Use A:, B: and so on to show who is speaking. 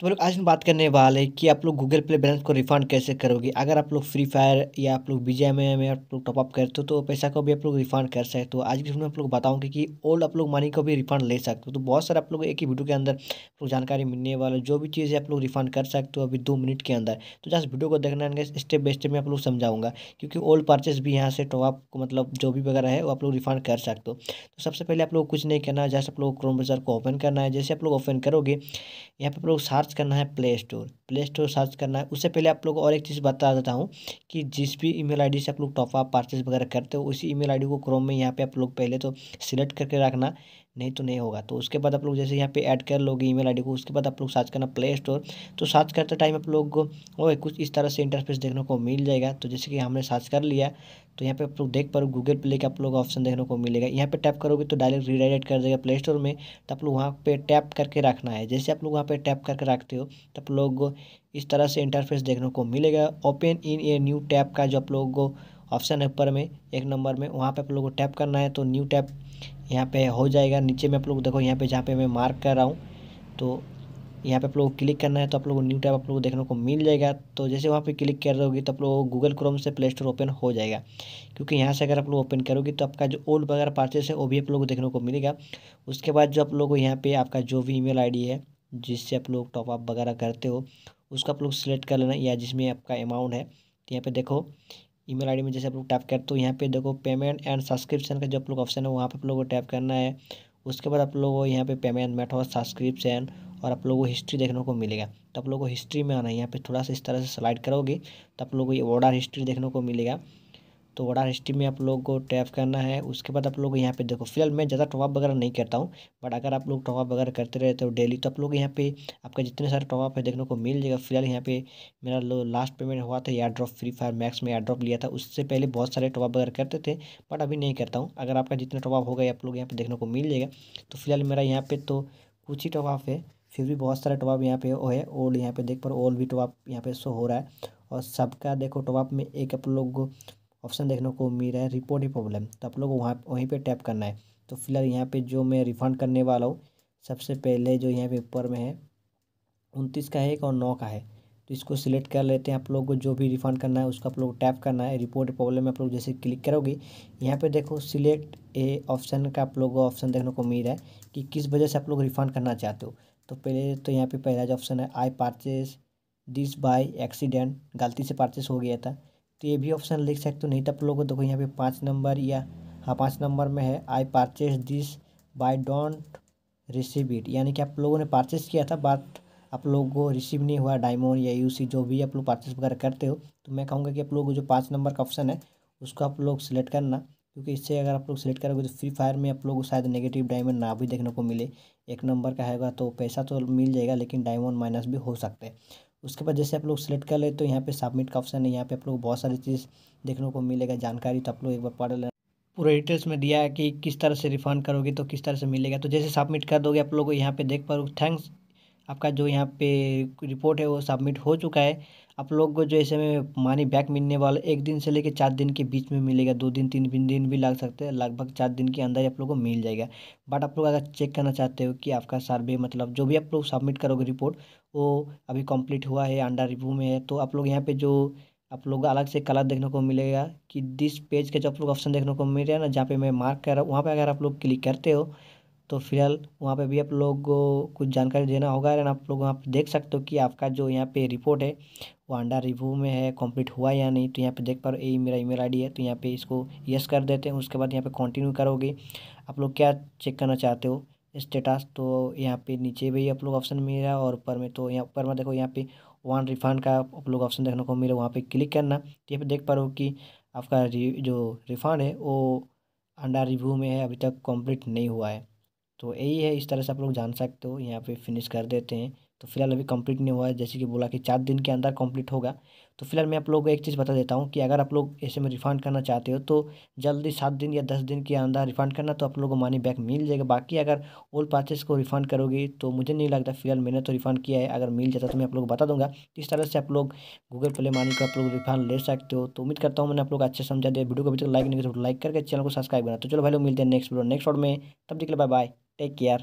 A: तो लोग आज हम बात करने वाले कि आप लोग गूगल प्ले बैलेंस को रिफंड कैसे करोगे अगर आप लोग फ्री फायर या आप लोग बी जी में, में आप लोग टॉपअप करते हो तो पैसा को भी आप लोग रिफंड कर सकते हो आज की वीडियो में आप लोग बताऊंगे कि ओल्ड आप लोग मनी को भी रिफंड ले सकते हो तो बहुत सारे आप लोग एक ही वीडियो के अंदर जानकारी मिलने वाले जो भी चीज़ आप लोग रिफंड कर सकते हो अभी दो मिनट के अंदर तो जहाँ वीडियो को देखना है स्टेप बाई स्टेप में आप लोग समझाऊंगा क्योंकि ओल्ड परचेस भी यहाँ से टॉपअप को मतलब जो भी वगैरह है वो आप लोग रिफंड कर सकते हो तो सबसे पहले आप लोग कुछ नहीं करना जैसे आप लोग क्रोम ब्राउज़र को ओपन करना है जैसे आप लोग ओपन करोगे यहाँ पर आप लोग सार्च सर्च करना है Play Store Play Store search करना है उससे पहले आप लोग और एक चीज़ बता देता हूँ कि जिस भी ईमेल आईडी से आप लोग टॉपअप परचेज वगैरह करते हो उसी ईमेल आईडी को क्रोम में यहाँ पे आप लोग पहले तो सिलेक्ट करके रखना नहीं तो नहीं होगा तो उसके बाद आप लोग जैसे यहाँ पे ऐड कर लोगे ईमेल आईडी को उसके बाद आप लोग सर्च करना प्ले स्टोर तो सर्च करते टाइम आप लोग को कुछ इस तरह से इंटरफेस देखने को मिल जाएगा तो जैसे कि हमने सर्च कर लिया तो यहाँ पे आप लोग देख पा रहे गूगल प्ले का आप लोग ऑप्शन देखने को मिलेगा यहाँ पे टैप करोगे तो डायरेक्ट रीडायरेक्ट कर देगा प्ले स्टोर में तो आप लोग वहाँ पे टैप करके रखना है जैसे आप लोग वहाँ पे टैप करके रखते हो तो आप लोग इस तरह से इंटरफेस देखने को मिलेगा open in a new tab का जो आप लोगों को ऑप्शन है ऊपर में एक नंबर में वहाँ पे आप लोगों को टैप करना है तो न्यू टैप यहाँ पे हो जाएगा नीचे में आप लोग देखो यहाँ पे जहाँ पे मैं मार्क कर रहा हूँ तो यहाँ पे आप लोग को क्लिक करना है तो आप लोगों को न्यू टैप आप लोगों को देखने को मिल जाएगा तो जैसे वहाँ पे क्लिक कर दोगे तो आप लोगों को गूगल क्रोम से प्ले स्टोर ओपन हो जाएगा क्योंकि यहाँ से अगर आप लोग ओपन करोगे तो आपका जो ओल्ड वगैरह पार्चेस है वो भी आप लोगों को देखने को मिलेगा उसके बाद जो आप लोगों को यहाँ पे आपका जो भी ईमेल आईडी है जिससे आप लोग टॉपअप वगैरह करते हो उसका आप लोग सिलेक्ट कर लेना या जिसमें आपका अमाउंट है तो यहाँ पे देखो ईमेल आईडी में जैसे आप लोग टैप करते हो यहाँ पे देखो पेमेंट एंड सब्सक्रिप्शन का जो आप लोग ऑप्शन है वहाँ पे आप लोगों को टैप करना है उसके बाद आप लोगों को यहाँ पे पेमेंट मेथड सब्सक्रिप्शन और आप लोगों को हिस्ट्री देखने को मिलेगा तो आप लोगों को हिस्ट्री में आना है यहाँ पे थोड़ा सा इस तरह से स्लाइड करोगे तो आप लोगों को ये ऑर्डर हिस्ट्री देखने को मिलेगा तो वड़ा हिस्ट्री में आप लोग को टैप करना है उसके बाद आप लोग यहाँ पे देखो फिलहाल मैं ज़्यादा टॉपअप वगैरह नहीं करता हूँ बट अगर आप लोग टॉपअप वगैरह करते रहते हो तो डेली तो आप लोग यहाँ पे आपका जितने सारे टॉपअप है देखने को मिल जाएगा फिलहाल यहाँ पे मेरा लास्ट पेमेंट हुआ था air drop Free Fire Max में एयर ड्रॉप लिया था उससे पहले बहुत सारे टॉपअप वगैरह करते थे बट अभी नहीं करता हूँ अगर आपका जितना टॉपअप होगा आप लोग यहाँ पर देखने को मिल जाएगा तो फिलहाल मेरा यहाँ पर तो कुछ ही टॉपअप है फिर भी बहुत सारे टॉपअप यहाँ पे है ओल्ड यहाँ पे देख पर ओल्ड भी टॉपअप यहाँ पे शो हो रहा है और सबका देखो टॉपअप में एक आप लोग ऑप्शन देखने को मिल रहा है रिपोर्ट ही प्रॉब्लम तो आप लोग वहाँ वहीं पे टैप करना है तो फिलहाल यहाँ पे जो मैं रिफंड करने वाला हूँ सबसे पहले जो यहाँ पे ऊपर में है उनतीस का है एक और नौ का है तो इसको सिलेक्ट कर लेते हैं आप लोग को जो भी रिफंड करना है उसका आप लोग टैप करना है रिपोर्ट प्रॉब्लम में आप लोग जैसे क्लिक करोगे यहाँ पे देखो सिलेक्ट ए ऑप्शन का आप लोग ऑप्शन देखने को मिल रहा है कि किस वजह से आप लोग रिफंड करना चाहते हो तो पहले तो यहाँ पे पहला जो ऑप्शन है I purchase this by accident गलती से पार्चेस हो गया था तो ये भी ऑप्शन लिख सकते हो नहीं तो आप लोगों को देखो यहाँ पे पाँच नंबर या हाँ पाँच नंबर में है I purchase this but don't receive it यानी कि आप लोगों ने परचेस किया था बट आप लोगों को रिसीव नहीं हुआ डायमंड या यूसी जो भी आप लोग परचेस वगैरह करते हो तो मैं कहूँगा कि आप लोगों को जो पाँच नंबर का ऑप्शन है उसको आप लोग सिलेक्ट करना क्योंकि इससे अगर आप लोग सिलेक्ट करोगे तो फ्री फायर में आप लोगों को शायद नेगेटिव डायमंड ना भी देखने को मिले एक नंबर का हैगा तो पैसा तो मिल जाएगा लेकिन डायमंड माइनस भी हो सकते हैं उसके बाद जैसे आप लोग सेलेक्ट कर ले तो यहाँ पे सबमिट का ऑप्शन है यहाँ पे आप लोग बहुत सारी चीज़ देखने को मिलेगा जानकारी तो आप लोग एक बार पढ़ लेना पूरे डिटेल्स में दिया है कि किस तरह से रिफंड करोगे तो किस तरह से मिलेगा तो जैसे सबमिट कर दोगे आप लोग यहाँ पे देख पाओ थैंक्स आपका जो यहाँ पे रिपोर्ट है वो सबमिट हो चुका है आप लोग को जो ऐसे में मनी बैक मिलने वाला एक दिन से लेकर चार दिन के बीच में मिलेगा दो दिन तीन दिन दिन भी लग सकते हैं लगभग चार दिन के अंदर ही आप लोग को मिल जाएगा बट आप लोग अगर चेक करना चाहते हो कि आपका सर्वे मतलब जो भी आप लोग सबमिट करोगे रिपोर्ट वो अभी कंप्लीट हुआ है अंडर रिव्यू में है तो आप लोग यहाँ पर जो आप लोग अलग से कलर देखने को मिलेगा कि दिस पेज का जो आप लोग ऑप्शन देखने को मिल रहा है ना जहाँ पे मैं मार्क कर रहा हूँ वहाँ पे अगर आप लोग क्लिक करते हो तो फिलहाल वहाँ पे भी आप लोग को कुछ जानकारी देना होगा एंड आप लोग वहाँ पे देख सकते हो कि आपका जो यहाँ पे रिपोर्ट है वो अंडर रिव्यू में है कंप्लीट हुआ या नहीं तो यहाँ पे देख पा रहे हो मेरा ईमेल आईडी है तो यहाँ पे इसको यस कर देते हैं उसके बाद यहाँ पे कंटिन्यू करोगे आप लोग क्या चेक करना चाहते हो स्टेटस तो यहाँ पर नीचे भी आप लोग ऑप्शन मिल रहा है और ऊपर में तो यहाँ ऊपर में देखो यहाँ पे वन रिफंड का आप लोग ऑप्शन देखने को मिला वहाँ पर क्लिक करना तो यहाँ पर देख पा रहे हो कि आपका जो रिफंड है वो अंडर रिव्यू में है अभी तक कंप्लीट नहीं हुआ है तो यही है इस तरह से आप लोग जान सकते हो यहाँ पे फिनिश कर देते हैं तो फिलहाल अभी कंप्लीट नहीं हुआ है जैसे कि बोला कि चार दिन के अंदर कंप्लीट होगा तो फिलहाल मैं आप लोगों को एक चीज़ बता देता हूँ कि अगर आप लोग ऐसे में रिफंड करना चाहते हो तो जल्दी सात दिन या दस दिन के अंदर रिफंड करना तो आप लोगों को मनी बैक मिल जाएगा बाकी अगर ओल्ड पार्चेस को रिफंड करोगे तो मुझे नहीं लगता फिलहाल मैंने तो रिफंड किया है अगर मिल जाता तो मैं आप लोग बता दूंगा इस तरह से आप लोग गूगल प्ले मनी का आप लोग रिफंड ले सकते हो तो उम्मीद करता हूँ मैंने आप लोग अच्छे समझा दिया वीडियो को अभी तक लाइक नहीं करो तो लाइक करके चैनल को सब्सक्राइब करना तो चलो भाई लोग मिलते हैं नेक्स्ट वीडियो नेक्स्ट वर्ड में तब देख ले बाय बाय ટેક કેર